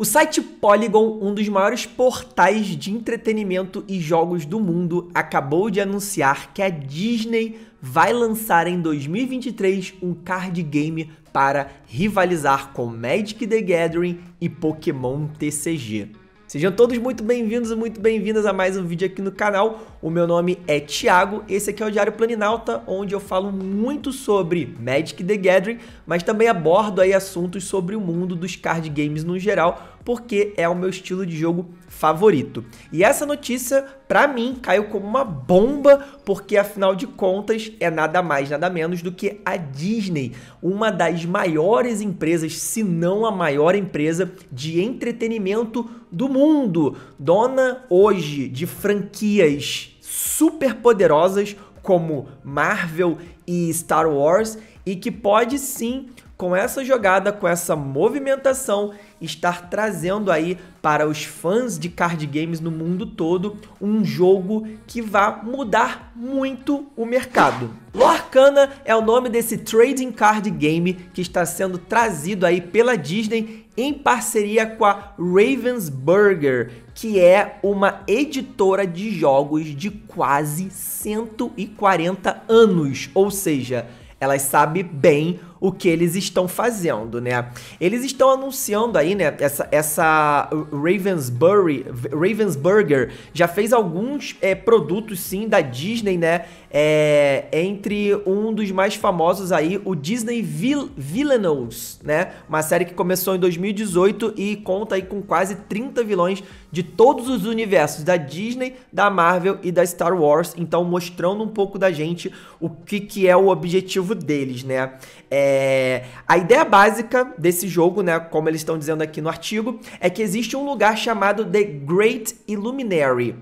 O site Polygon, um dos maiores portais de entretenimento e jogos do mundo, acabou de anunciar que a Disney vai lançar em 2023 um card game para rivalizar com Magic the Gathering e Pokémon TCG. Sejam todos muito bem-vindos e muito bem-vindas a mais um vídeo aqui no canal. O meu nome é Thiago, esse aqui é o Diário Planinalta, onde eu falo muito sobre Magic the Gathering, mas também abordo aí assuntos sobre o mundo dos card games no geral, porque é o meu estilo de jogo favorito. E essa notícia, para mim, caiu como uma bomba, porque afinal de contas é nada mais, nada menos do que a Disney, uma das maiores empresas, se não a maior empresa de entretenimento do mundo, dona hoje de franquias super poderosas como Marvel e Star Wars e que pode sim com essa jogada, com essa movimentação estar trazendo aí para os fãs de card games no mundo todo um jogo que vai mudar muito o mercado. Lorcana é o nome desse trading card game que está sendo trazido aí pela Disney em parceria com a Ravensburger, que é uma editora de jogos de quase 140 anos, ou seja, ela sabe bem o que eles estão fazendo, né? Eles estão anunciando aí, né? Essa, essa Ravensbury, Ravensburger já fez alguns é, produtos, sim, da Disney, né? É, entre um dos mais famosos aí, o Disney Vill Villainous, né? Uma série que começou em 2018 e conta aí com quase 30 vilões de todos os universos da Disney, da Marvel e da Star Wars. Então, mostrando um pouco da gente o que, que é o objetivo deles, né? É, é, a ideia básica desse jogo, né, como eles estão dizendo aqui no artigo, é que existe um lugar chamado The Great Illuminary.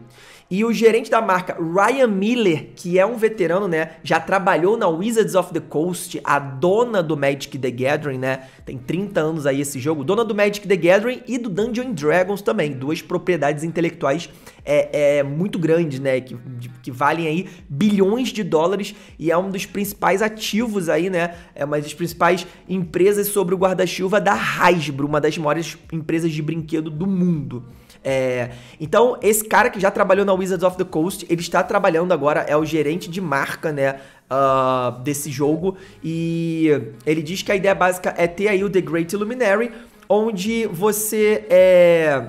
E o gerente da marca, Ryan Miller, que é um veterano, né? Já trabalhou na Wizards of the Coast, a dona do Magic the Gathering, né? Tem 30 anos aí esse jogo, dona do Magic the Gathering e do Dungeon Dragons também, duas propriedades intelectuais é, é muito grandes, né? Que, de, que valem aí bilhões de dólares e é um dos principais ativos aí, né? É uma das principais empresas sobre o guarda-chuva da Hasbro, uma das maiores empresas de brinquedo do mundo. É, então, esse cara que já trabalhou na Wizards of the Coast, ele está trabalhando agora, é o gerente de marca, né? Uh, desse jogo. E ele diz que a ideia básica é ter aí o The Great Illuminary onde você é.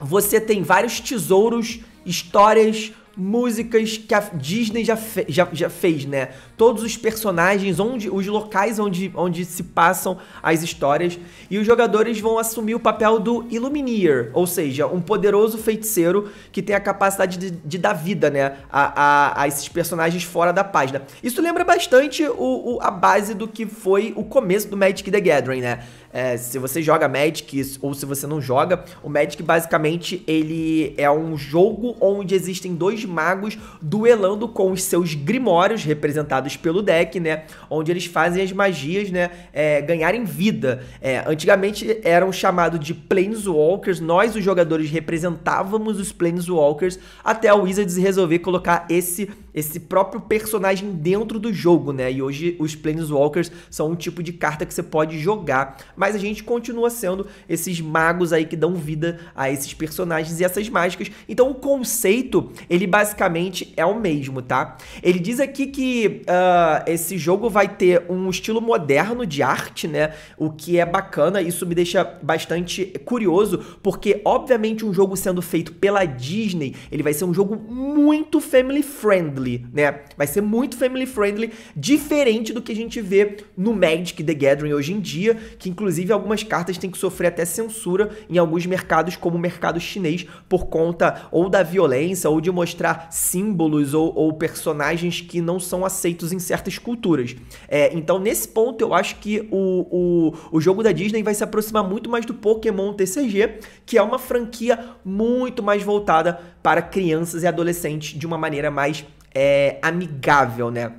Você tem vários tesouros, histórias, músicas que a Disney já, fe já, já fez, né? Todos os personagens, onde os locais onde, onde se passam as histórias. E os jogadores vão assumir o papel do Illumineer, ou seja, um poderoso feiticeiro que tem a capacidade de, de dar vida, né? A, a, a, esses personagens fora da página. Isso lembra bastante o, o, a base do que foi o começo do Magic the Gathering, né? é, se você joga Magic ou se você não joga, o Magic basicamente ele é um jogo onde existem dois magos duelando com os seus grimórios representados pelo deck, né? Onde eles fazem as magias, né? É, ganharem vida. É, antigamente eram chamados de Planeswalkers. Nós, os jogadores, representávamos os Planeswalkers até a Wizards resolver colocar esse esse próprio personagem dentro do jogo, né? E hoje os Planeswalkers são um tipo de carta que você pode jogar mas a gente continua sendo esses magos aí que dão vida a esses personagens e essas mágicas. Então o conceito, ele basicamente é o mesmo, tá? Ele diz aqui que uh, esse jogo vai ter um estilo moderno de arte, né? O que é bacana, isso me deixa bastante curioso, porque obviamente um jogo sendo feito pela Disney, ele vai ser um jogo muito family friendly, né? Vai ser muito family friendly, diferente do que a gente vê no Magic the Gathering hoje em dia, que inclusive Inclusive, algumas cartas têm que sofrer até censura em alguns mercados, como o mercado chinês, por conta ou da violência ou de mostrar símbolos ou, ou personagens que não são aceitos em certas culturas. É, então, nesse ponto, eu acho que o, o, o jogo da Disney vai se aproximar muito mais do Pokémon TCG, que é uma franquia muito mais voltada para crianças e adolescentes de uma maneira mais é, amigável, né?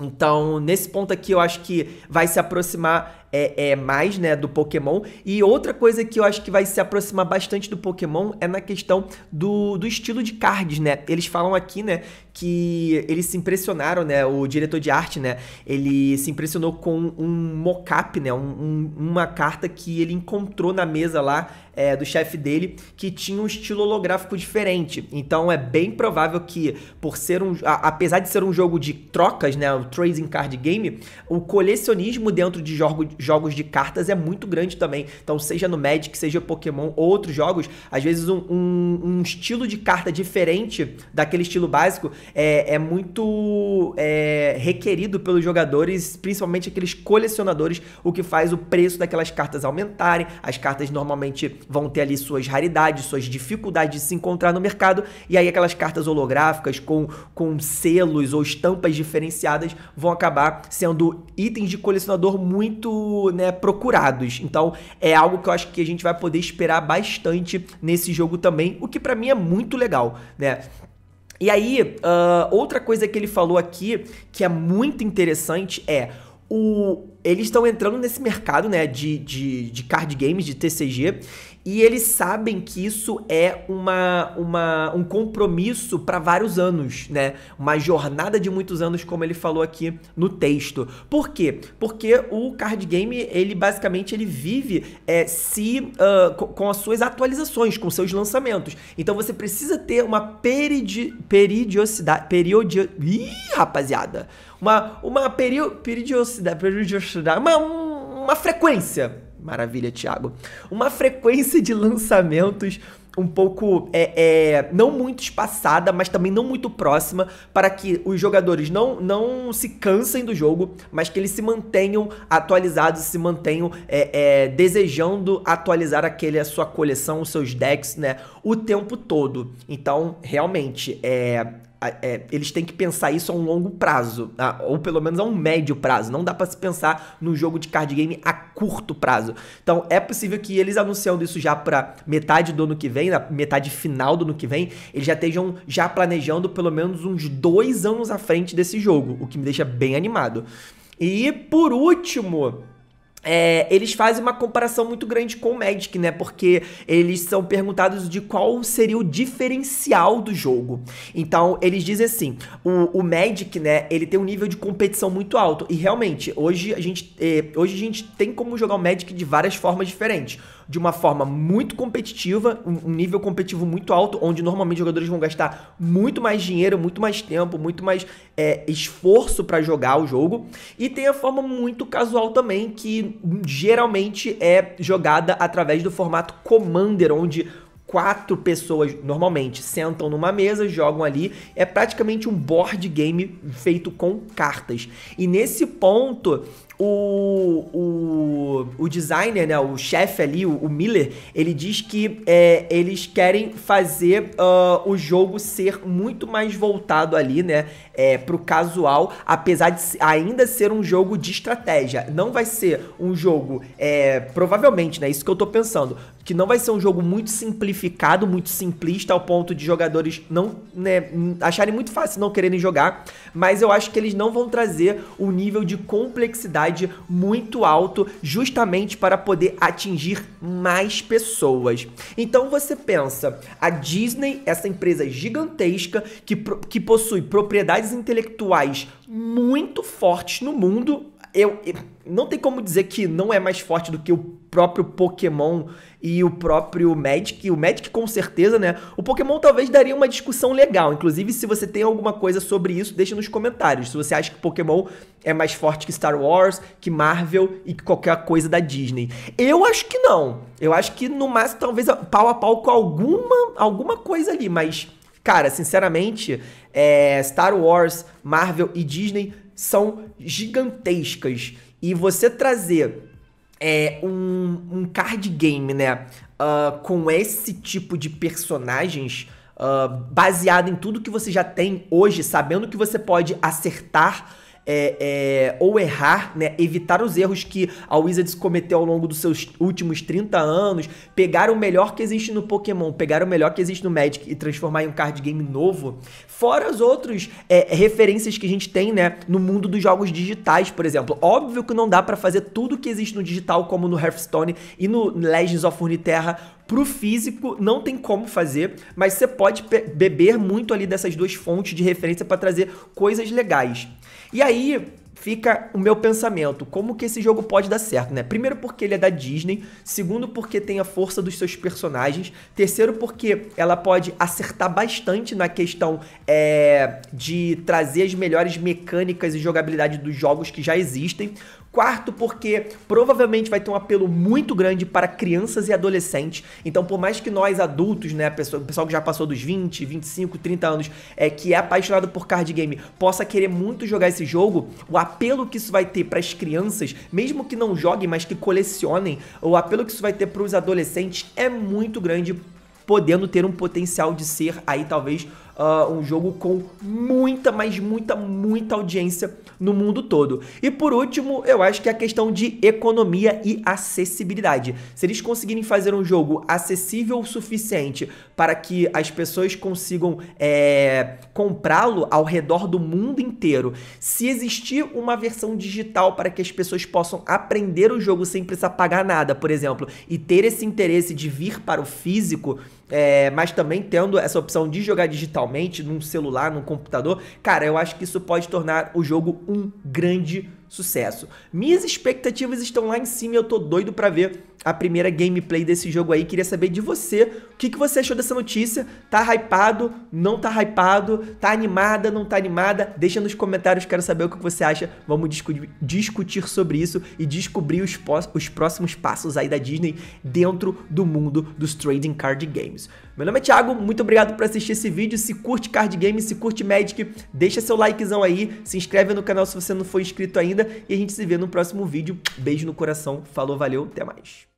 Então, nesse ponto aqui, eu acho que vai se aproximar é, é, mais, né, do Pokémon. E outra coisa que eu acho que vai se aproximar bastante do Pokémon é na questão do, do estilo de cards, né? Eles falam aqui, né, que eles se impressionaram, né, o diretor de arte, né, ele se impressionou com um mocap né, um, um, uma carta que ele encontrou na mesa lá é, do chefe dele que tinha um estilo holográfico diferente. Então é bem provável que, por ser um, a, apesar de ser um jogo de trocas, né, o trading card game, o colecionismo dentro de jogo, jogos de cartas é muito grande também. Então, seja no Magic, seja Pokémon ou outros jogos, às vezes um, um, um estilo de carta diferente daquele estilo básico é, é muito é, requerido pelos jogadores, principalmente aqueles colecionadores, o que faz o preço daquelas cartas aumentarem. As cartas normalmente vão ter ali suas raridades, suas dificuldades de se encontrar no mercado, e aí aquelas cartas holográficas com, com selos ou estampas diferenciadas vão acabar sendo itens de colecionador muito né, procurados. Então é algo que eu acho que a gente vai poder esperar bastante nesse jogo também, o que para mim é muito legal, né? E aí, uh, outra coisa que ele falou aqui que é muito interessante é o eles estão entrando nesse mercado, né, de, de, de card games, de TCG, e eles sabem que isso é uma, uma, um compromisso para vários anos, né? Uma jornada de muitos anos, como ele falou aqui no texto. Por quê? Porque o card game, ele basicamente ele vive é, se uh, com as suas atualizações, com seus lançamentos. Então você precisa ter uma peridi, peridiosidade. Periodia, ih, rapaziada! Uma, uma peri peridiosidade. Peridios, da, uma, uma frequência. Maravilha, Thiago. Uma frequência de lançamentos um pouco é, é, não muito espaçada, mas também não muito próxima, para que os jogadores não, não se cansem do jogo, mas que eles se mantenham atualizados, se mantenham é, é, desejando atualizar aquele a sua coleção, os seus decks, né, o tempo todo. Então, realmente, é é, eles têm que pensar isso a um longo prazo, ou pelo menos a um médio prazo. Não dá para se pensar no jogo de card game a curto prazo. Então é possível que eles anunciando isso já para metade do ano que vem, na metade final do ano que vem, eles já estejam já planejando pelo menos uns dois anos à frente desse jogo, o que me deixa bem animado. E por último, é, eles fazem uma comparação muito grande com o Magic, né? Porque eles são perguntados de qual seria o diferencial do jogo. Então, eles dizem assim: o, o Magic, né? Ele tem um nível de competição muito alto. E realmente, hoje a gente, eh, hoje a gente tem como jogar o Magic de várias formas diferentes de uma forma muito competitiva, um nível competitivo muito alto, onde normalmente jogadores vão gastar muito mais dinheiro, muito mais tempo, muito mais é, esforço para jogar o jogo. E tem a forma muito casual também, que geralmente é jogada através do formato Commander, onde quatro pessoas normalmente sentam numa mesa, jogam ali, é praticamente um board game feito com cartas. E nesse ponto, o, o, o designer, né, o chefe ali, o, o, Miller, ele diz que é, eles querem fazer uh, o jogo ser muito mais voltado ali, né, é, pro casual, apesar de ainda ser um jogo de estratégia. Não vai ser um jogo, é, provavelmente, né, isso que eu tô pensando, que não vai ser um jogo muito simplificado, muito simplista, ao ponto de jogadores não, né, acharem muito fácil não quererem jogar, mas eu acho que eles não vão trazer o nível de complexidade qualidade muito alto, justamente para poder atingir mais pessoas. Então você pensa, a Disney, essa empresa gigantesca que, que possui propriedades intelectuais muito fortes no mundo, eu, eu, não tem como dizer que não é mais forte do que o próprio Pokémon e o próprio Magic. O Magic com certeza, né? O Pokémon talvez daria uma discussão legal. Inclusive, se você tem alguma coisa sobre isso, deixa nos comentários. Se você acha que Pokémon é mais forte que Star Wars, que Marvel e que qualquer coisa da Disney. Eu acho que não. Eu acho que no máximo talvez pau a pau com alguma alguma coisa ali, mas cara, sinceramente, é, Star Wars, Marvel e Disney são gigantescas. E você trazer é, um, um card game, né? Uh, com esse tipo de personagens. Uh, baseado em tudo que você já tem hoje, sabendo que você pode acertar é, é, ou errar, né? Evitar os erros que a Wizards cometeu ao longo dos seus últimos 30 anos, pegar o melhor que existe no Pokémon, pegar o melhor que existe no Magic e transformar em um card game novo, fora as outras é, referências que a gente tem, né, no mundo dos jogos digitais, por exemplo. Óbvio que não dá para fazer tudo que existe no digital, como no Hearthstone e no Legends of Runeterra, pro físico não tem como fazer, mas você pode beber muito ali dessas duas fontes de referência para trazer coisas legais. E aí fica o meu pensamento, como que esse jogo pode dar certo, né? Primeiro porque ele é da Disney, segundo porque tem a força dos seus personagens, terceiro porque ela pode acertar bastante na questão é, de trazer as melhores mecânicas e jogabilidade dos jogos que já existem, Quarto, porque provavelmente vai ter um apelo muito grande para crianças e adolescentes. Então, por mais que nós adultos, né, pessoa, pessoal que já passou dos 20, 25, 30 anos, é que é apaixonado por card game, possa querer muito jogar esse jogo, o apelo que isso vai ter para as crianças, mesmo que não joguem, mas que colecionem, o apelo que isso vai ter para os adolescentes é muito grande, podendo ter um potencial de ser aí talvez uh, um jogo com muita, mas muita, muita audiência no mundo todo. E por último, eu acho que é a questão de economia e acessibilidade. Se eles conseguirem fazer um jogo acessível o suficiente para que as pessoas consigam é, comprá-lo ao redor do mundo inteiro, se existir uma versão digital para que as pessoas possam aprender o jogo sem precisar pagar nada, por exemplo, e ter esse interesse de vir para o físico, é, mas também tendo essa opção de jogar digital num celular, num computador, cara, eu acho que isso pode tornar o jogo um grande sucesso. Minhas expectativas estão lá em cima e eu tô doido para ver a primeira gameplay desse jogo aí. Queria saber de você, o que, que você achou dessa notícia? Tá hypado? Não tá hypado? Tá animada? Não tá animada? Deixa nos comentários, quero saber o que você acha. Vamos discu discutir sobre isso e descobrir os, os próximos passos aí da Disney dentro do mundo dos trading card games. Meu nome é Thiago, muito obrigado por assistir esse vídeo. Se curte card games, se curte Magic, deixa seu likezão aí, se inscreve no canal se você não for inscrito ainda e a gente se vê no próximo vídeo. Beijo no coração, falou, valeu, até mais.